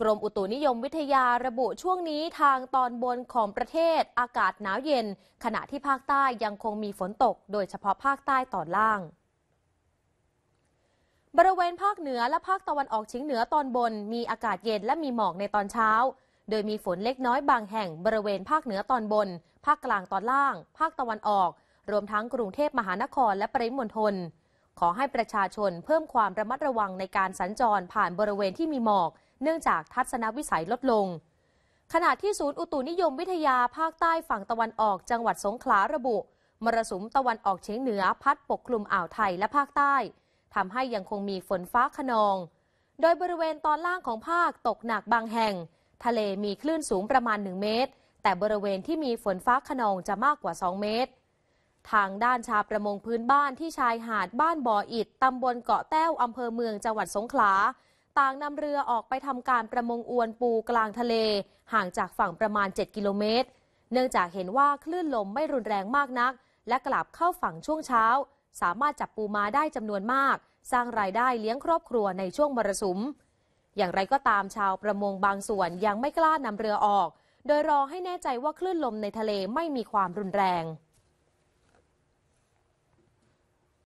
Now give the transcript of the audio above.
กรมอุตุนิยมวิทยาระบุช่วงนี้ทางตอนบนของประเทศ อากาศหนาวเย็น ขณะที่ภาคใต้ยังคงมีฝนตก โดยเฉพาะภาคใต้ตอนล่าง บริเวณภาคเหนือและภาคตะวันออกเฉียงเหนือตอนบน มีอากาศเย็นและมีหมอกในตอนเช้า โดยมีฝนเล็กน้อยบางแห่ง บริเวณภาคเหนือตอนบน ภาคกลางตอนล่าง ภาคตะวันออก รวมทั้งกรุงเทพมหานคร และปริมณฑลขอให้ประชาชนเพิ่มความระมัดระวังในการสัญจรผ่านบริเวณที่มีหมอก เนื่องจากทัศนวิสัยลดลง ขณะที่ศูนย์อุตุนิยมวิทยาภาคใต้ฝั่งตะวันออกจังหวัดสงขลาระบุ มรสุมตะวันออกเฉียงเหนือพัดปกคลุมอ่าวไทยและภาคใต้ทำให้ยังคงมีฝนฟ้าขนอง โดยบริเวณตอนล่างของภาคตกหนักบางแห่ง ทะเลมีคลื่นสูงประมาณ 1 เมตร แต่บริเวณที่มีฝนฟ้าขนองจะมากกว่า 2 เมตรทางด้านชาวประมงพื้นบ้านที่ชายหาดบ้านบ่ออิดตำบลเกาะแต้วอำเภอเมืองจังหวัดสงขลาต่างนำเรือออกไปทำการประมงอวนปูกลางทะเล ห่างจากฝั่งประมาณ 7 กิโลเมตร เนื่องจากเห็นว่าคลื่นลมไม่รุนแรงมากนัก และกลับเข้าฝั่งช่วงเช้า สามารถจับปูมาได้จำนวนมาก สร้างรายได้เลี้ยงครอบครัวในช่วงมรสุม อย่างไรก็ตามชาวประมงบางส่วนยังไม่กล้านำเรือออก โดยรอให้แน่ใจว่าคลื่นลมในทะเลไม่มีความรุนแรง